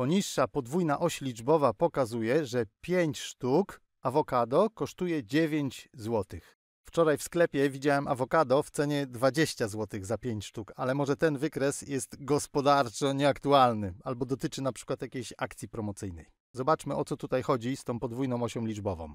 Poniższa podwójna oś liczbowa pokazuje, że 5 sztuk awokado kosztuje 9 zł. Wczoraj w sklepie widziałem awokado w cenie 20 zł za 5 sztuk, ale może ten wykres jest gospodarczo nieaktualny albo dotyczy na przykład jakiejś akcji promocyjnej. Zobaczmy o co tutaj chodzi z tą podwójną osią liczbową.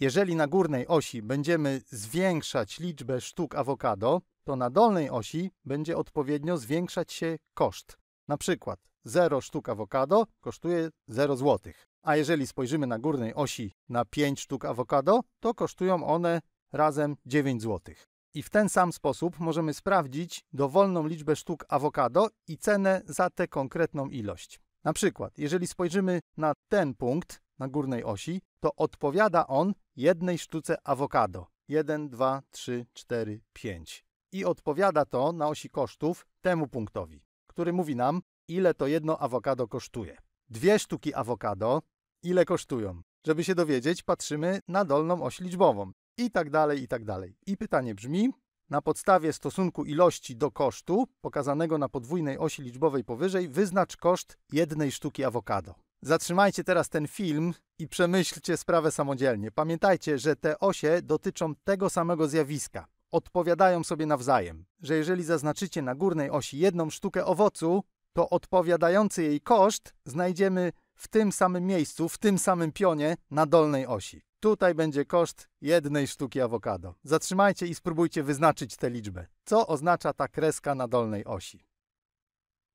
Jeżeli na górnej osi będziemy zwiększać liczbę sztuk awokado, to na dolnej osi będzie odpowiednio zwiększać się koszt. Na przykład 0 sztuk awokado kosztuje 0 zł. A jeżeli spojrzymy na górnej osi na 5 sztuk awokado, to kosztują one razem 9 zł. I w ten sam sposób możemy sprawdzić dowolną liczbę sztuk awokado i cenę za tę konkretną ilość. Na przykład, jeżeli spojrzymy na ten punkt na górnej osi, to odpowiada on jednej sztuce awokado. 1, 2, 3, 4, 5. I odpowiada to na osi kosztów temu punktowi, który mówi nam, ile to jedno awokado kosztuje. Dwie sztuki awokado, ile kosztują? Żeby się dowiedzieć, patrzymy na dolną oś liczbową i tak dalej, i tak dalej. I pytanie brzmi, na podstawie stosunku ilości do kosztu, pokazanego na podwójnej osi liczbowej powyżej, wyznacz koszt jednej sztuki awokado. Zatrzymajcie teraz ten film i przemyślcie sprawę samodzielnie. Pamiętajcie, że te osie dotyczą tego samego zjawiska. Odpowiadają sobie nawzajem, że jeżeli zaznaczycie na górnej osi jedną sztukę owocu, to odpowiadający jej koszt znajdziemy w tym samym miejscu, w tym samym pionie na dolnej osi. Tutaj będzie koszt jednej sztuki awokado. Zatrzymajcie i spróbujcie wyznaczyć tę liczbę. Co oznacza ta kreska na dolnej osi?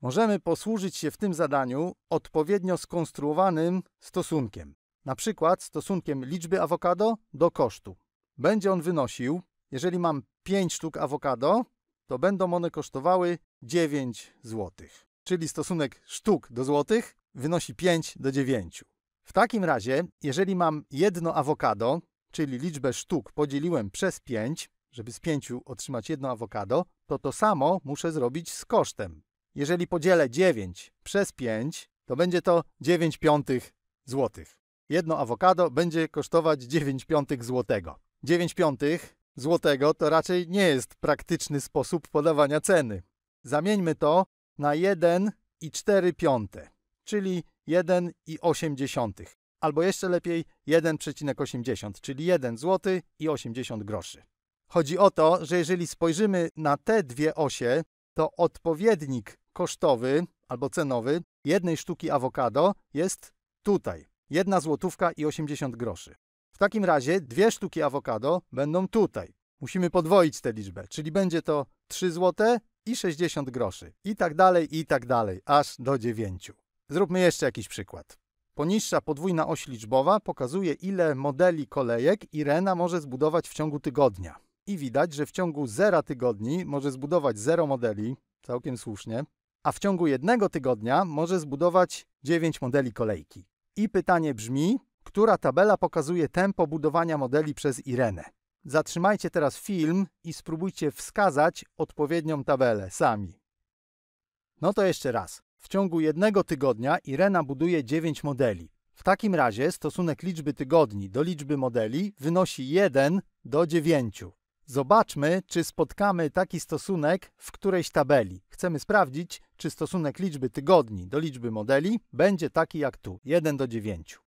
Możemy posłużyć się w tym zadaniu odpowiednio skonstruowanym stosunkiem. Na przykład stosunkiem liczby awokado do kosztu. Będzie on wynosił, jeżeli mam 5 sztuk awokado, to będą one kosztowały 9 złotych czyli stosunek sztuk do złotych, wynosi 5 do 9. W takim razie, jeżeli mam jedno awokado, czyli liczbę sztuk podzieliłem przez 5, żeby z 5 otrzymać jedno awokado, to to samo muszę zrobić z kosztem. Jeżeli podzielę 9 przez 5, to będzie to 9 piątych złotych. Jedno awokado będzie kosztować 9 piątych złotego. 9 piątych złotego to raczej nie jest praktyczny sposób podawania ceny. Zamieńmy to na 1 i piąte, czyli 1,8, albo jeszcze lepiej 1,80, czyli 1 zł i 80 groszy. Chodzi o to, że jeżeli spojrzymy na te dwie osie, to odpowiednik kosztowy albo cenowy jednej sztuki awokado jest tutaj. 1 złotówka i 80 groszy. W takim razie dwie sztuki awokado będą tutaj. Musimy podwoić tę liczbę, czyli będzie to 3 zł i 60 groszy. I tak dalej, i tak dalej, aż do 9. Zróbmy jeszcze jakiś przykład. Poniższa podwójna oś liczbowa pokazuje, ile modeli kolejek Irena może zbudować w ciągu tygodnia. I widać, że w ciągu 0 tygodni może zbudować 0 modeli, całkiem słusznie, a w ciągu jednego tygodnia może zbudować 9 modeli kolejki. I pytanie brzmi, która tabela pokazuje tempo budowania modeli przez Irenę? Zatrzymajcie teraz film i spróbujcie wskazać odpowiednią tabelę sami. No to jeszcze raz. W ciągu jednego tygodnia Irena buduje 9 modeli. W takim razie stosunek liczby tygodni do liczby modeli wynosi 1 do 9. Zobaczmy, czy spotkamy taki stosunek w którejś tabeli. Chcemy sprawdzić, czy stosunek liczby tygodni do liczby modeli będzie taki jak tu, 1 do 9.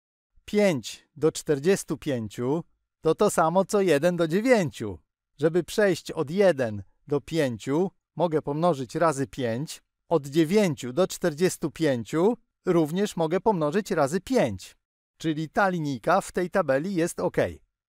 5 do 45 to to samo co 1 do 9. Żeby przejść od 1 do 5, mogę pomnożyć razy 5. Od 9 do 45 również mogę pomnożyć razy 5. Czyli ta linijka w tej tabeli jest ok.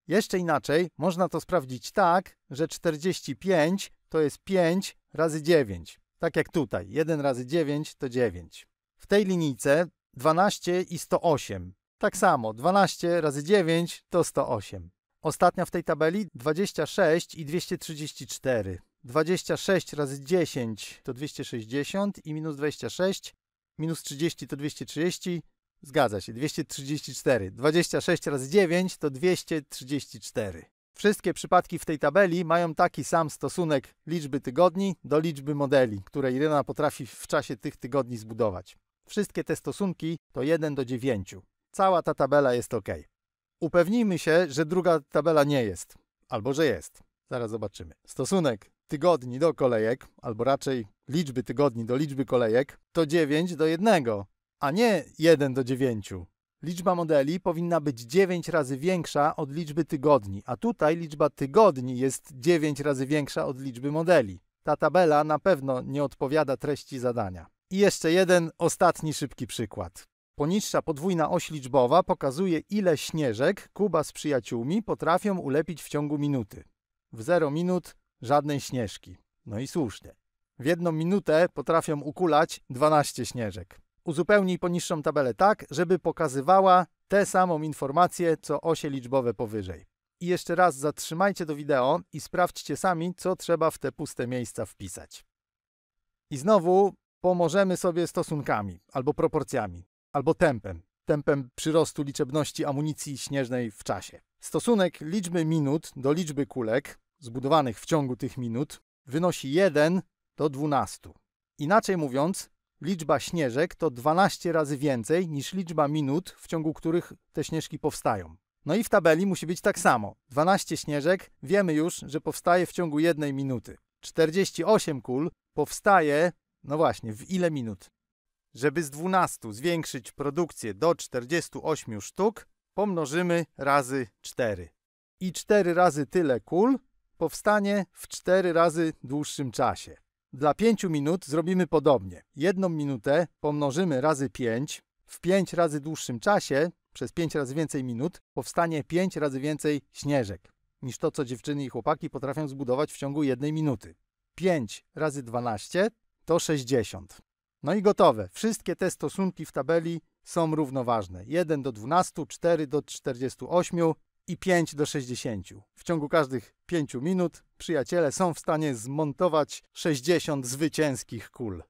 Jeszcze inaczej można to sprawdzić tak, że 45 to jest 5 razy 9. Tak jak tutaj, 1 razy 9 to 9. W tej linijce 12 i 108. Tak samo, 12 razy 9 to 108. Ostatnia w tej tabeli 26 i 234. 26 razy 10 to 260 i minus 26, minus 30 to 230, zgadza się, 234. 26 razy 9 to 234. Wszystkie przypadki w tej tabeli mają taki sam stosunek liczby tygodni do liczby modeli, które Irena potrafi w czasie tych tygodni zbudować. Wszystkie te stosunki to 1 do 9. Cała ta tabela jest ok upewnijmy się, że druga tabela nie jest, albo że jest. Zaraz zobaczymy. Stosunek tygodni do kolejek, albo raczej liczby tygodni do liczby kolejek, to 9 do 1, a nie 1 do 9. Liczba modeli powinna być 9 razy większa od liczby tygodni, a tutaj liczba tygodni jest 9 razy większa od liczby modeli. Ta tabela na pewno nie odpowiada treści zadania. I jeszcze jeden ostatni szybki przykład. Poniższa podwójna oś liczbowa pokazuje, ile śnieżek Kuba z przyjaciółmi potrafią ulepić w ciągu minuty. W 0 minut żadnej śnieżki. No i słusznie. W jedną minutę potrafią ukulać 12 śnieżek. Uzupełnij poniższą tabelę tak, żeby pokazywała tę samą informację, co osie liczbowe powyżej. I jeszcze raz zatrzymajcie to wideo i sprawdźcie sami, co trzeba w te puste miejsca wpisać. I znowu pomożemy sobie stosunkami albo proporcjami albo tempem, tempem przyrostu liczebności amunicji śnieżnej w czasie. Stosunek liczby minut do liczby kulek zbudowanych w ciągu tych minut wynosi 1 do 12. Inaczej mówiąc, liczba śnieżek to 12 razy więcej niż liczba minut, w ciągu których te śnieżki powstają. No i w tabeli musi być tak samo. 12 śnieżek wiemy już, że powstaje w ciągu jednej minuty. 48 kul powstaje, no właśnie, w ile minut? Żeby z 12 zwiększyć produkcję do 48 sztuk, pomnożymy razy 4. I 4 razy tyle kul powstanie w 4 razy dłuższym czasie. Dla 5 minut zrobimy podobnie. Jedną minutę pomnożymy razy 5. W 5 razy dłuższym czasie, przez 5 razy więcej minut, powstanie 5 razy więcej śnieżek niż to, co dziewczyny i chłopaki potrafią zbudować w ciągu jednej minuty. 5 razy 12 to 60. No i gotowe. Wszystkie te stosunki w tabeli są równoważne. 1 do 12, 4 do 48 i 5 do 60. W ciągu każdych 5 minut przyjaciele są w stanie zmontować 60 zwycięskich kul.